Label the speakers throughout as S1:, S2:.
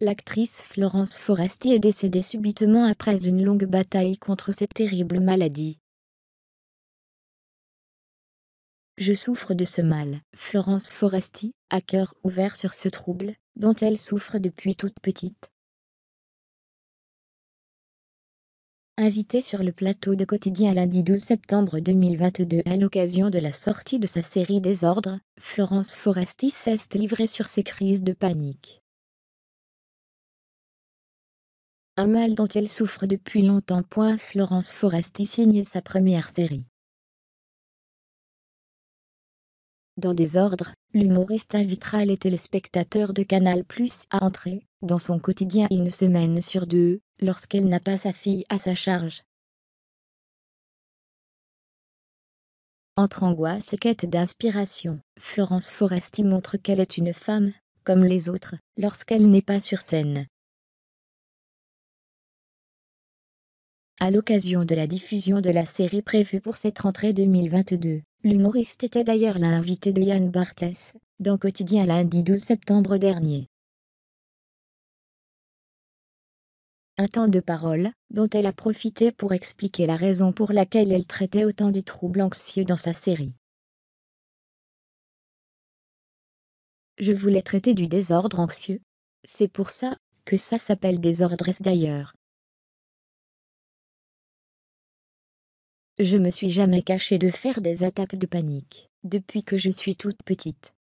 S1: L'actrice Florence Foresti est décédée subitement
S2: après une longue bataille contre cette terrible maladie. Je souffre de ce mal. Florence Foresti, à cœur ouvert sur ce trouble, dont elle souffre depuis toute petite. Invitée sur le plateau de Quotidien lundi 12 septembre 2022 à l'occasion de la sortie de sa série Désordre, Florence Foresti s'est livrée sur ses crises de panique. un mal dont elle souffre depuis longtemps. Florence Foresti signe sa première série. Dans des ordres, l'humoriste invitera les téléspectateurs de Canal Plus à entrer dans son quotidien une semaine sur deux, lorsqu'elle n'a pas sa fille à sa charge. Entre angoisse et quête d'inspiration, Florence Foresti montre qu'elle est une femme, comme les autres, lorsqu'elle n'est pas sur scène. À l'occasion de la diffusion de la série prévue pour cette rentrée 2022, l'humoriste était d'ailleurs l'invité de Yann Barthès, dans Quotidien lundi 12 septembre dernier. Un temps de parole, dont elle a profité pour expliquer la raison pour laquelle elle traitait autant de trouble anxieux dans sa série. Je voulais traiter du désordre anxieux. C'est pour ça que ça s'appelle désordre d'ailleurs. Je me suis jamais cachée de faire des attaques de panique, depuis que je suis toute petite.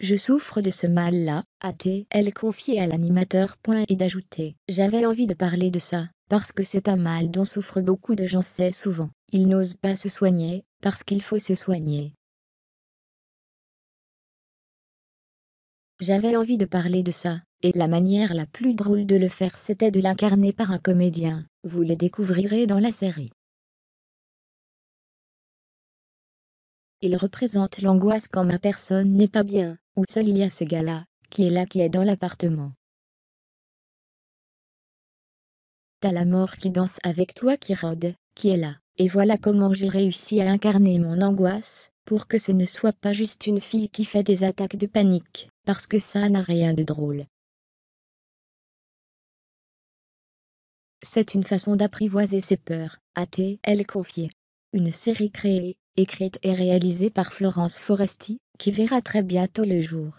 S2: Je souffre de ce mal-là, t Elle confiait à l'animateur.
S1: Et d'ajouter J'avais envie de parler de ça, parce que c'est un mal dont souffrent beaucoup de gens. C'est souvent,
S2: ils n'osent pas se soigner, parce qu'il faut se soigner. J'avais envie de parler de ça, et la manière la plus drôle de le faire c'était de l'incarner par un comédien. Vous le découvrirez dans la série. Il représente l'angoisse quand ma personne n'est pas bien, ou seul il y a ce gars-là, qui est là qui est dans l'appartement. T'as la mort qui danse avec toi qui rôde, qui est là,
S1: et voilà comment j'ai réussi à incarner mon angoisse, pour que ce ne soit pas juste une fille qui
S2: fait des attaques de panique, parce que ça n'a rien de drôle. C'est une façon d'apprivoiser ses peurs, a-t-elle confié. Une série créée, écrite et réalisée par Florence Foresti, qui verra très bientôt le jour.